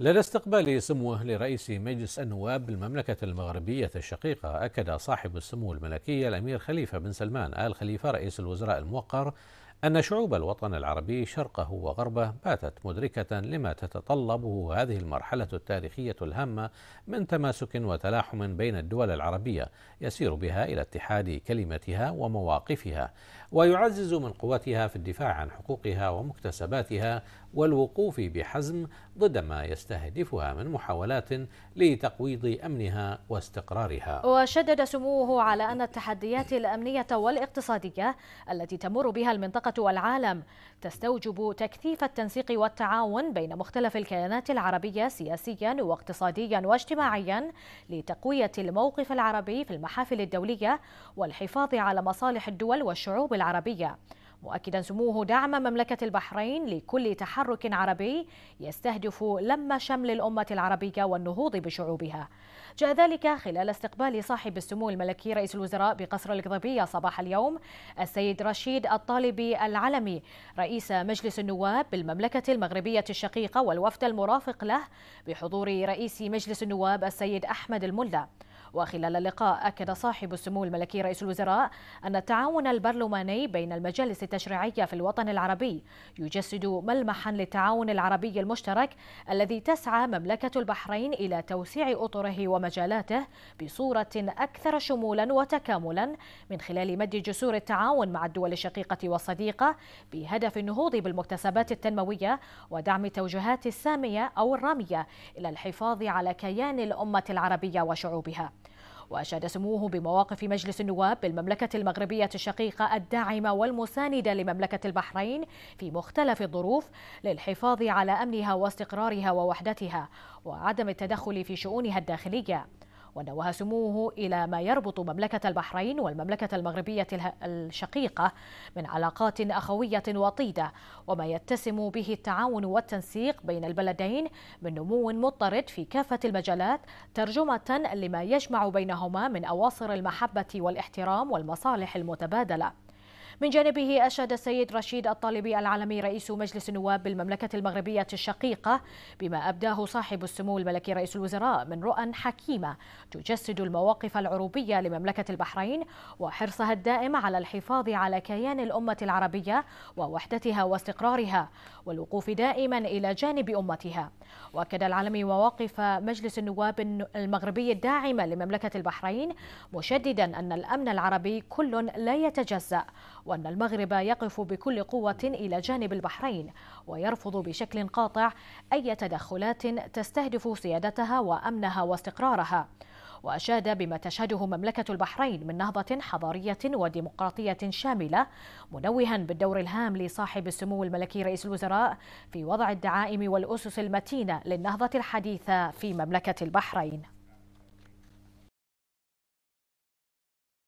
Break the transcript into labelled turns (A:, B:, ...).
A: لدى استقبال سموه لرئيس مجلس النواب بالمملكة المغربية الشقيقة أكد صاحب السمو الملكي الأمير خليفة بن سلمان آل خليفة رئيس الوزراء الموقر أن شعوب الوطن العربي شرقه وغربه باتت مدركة لما تتطلبه هذه المرحلة التاريخية الهامة من تماسك وتلاحم بين الدول العربية يسير بها إلى اتحاد كلمتها ومواقفها ويعزز من قوتها في الدفاع عن حقوقها ومكتسباتها والوقوف بحزم ضد ما يستهدفها من محاولات لتقويض امنها واستقرارها.
B: وشدد سموه على ان التحديات الامنيه والاقتصاديه التي تمر بها المنطقه والعالم تستوجب تكثيف التنسيق والتعاون بين مختلف الكيانات العربية سياسيا واقتصاديا واجتماعيا لتقوية الموقف العربي في المحافل الدولية والحفاظ على مصالح الدول والشعوب العربية مؤكدا سموه دعم مملكة البحرين لكل تحرك عربي
A: يستهدف
B: لم شمل الأمة العربية والنهوض بشعوبها جاء ذلك خلال استقبال صاحب السمو الملكي رئيس الوزراء بقصر القضبية صباح اليوم السيد رشيد الطالبي العلمي رئيس مجلس النواب بالمملكة المغربية الشقيقة والوفد المرافق له بحضور رئيس مجلس النواب السيد أحمد الملا وخلال اللقاء أكد صاحب السمو الملكي رئيس الوزراء أن التعاون البرلماني بين المجالس التشريعية في الوطن العربي يجسد ملمحا للتعاون العربي المشترك الذي تسعى مملكة البحرين إلى توسيع أطره ومجالاته بصورة أكثر شمولا وتكاملا من خلال مد جسور التعاون مع الدول الشقيقة والصديقة بهدف النهوض بالمكتسبات التنموية ودعم التوجهات السامية أو الرامية إلى الحفاظ على كيان الأمة العربية وشعوبها وأشاد سموه بمواقف مجلس النواب بالمملكة المغربية الشقيقة الداعمة والمساندة لمملكة البحرين في مختلف الظروف للحفاظ على أمنها واستقرارها ووحدتها وعدم التدخل في شؤونها الداخلية ونوه سموه إلى ما يربط مملكة البحرين والمملكة المغربية الشقيقة من علاقات أخوية وطيدة وما يتسم به التعاون والتنسيق بين البلدين من نمو مضطرد في كافة المجالات ترجمة لما يجمع بينهما من أواصر المحبة والاحترام والمصالح المتبادلة من جانبه أشاد السيد رشيد الطالبي العالمي رئيس مجلس النواب بالمملكة المغربية الشقيقة بما أبداه صاحب السمو الملكي رئيس الوزراء من رؤى حكيمة تجسد المواقف العروبية لمملكة البحرين وحرصها الدائم على الحفاظ على كيان الأمة العربية ووحدتها واستقرارها والوقوف دائما إلى جانب أمتها وأكد العالمي مواقف مجلس النواب المغربي الداعمة لمملكة البحرين مشددا أن الأمن العربي كل لا يتجزأ وأن المغرب يقف بكل قوة إلى جانب البحرين ويرفض بشكل قاطع أي تدخلات تستهدف سيادتها وأمنها واستقرارها وأشاد بما تشهده مملكة البحرين من نهضة حضارية وديمقراطية شاملة منوها بالدور الهام لصاحب السمو الملكي رئيس الوزراء في وضع الدعائم والأسس المتينة للنهضة الحديثة في مملكة البحرين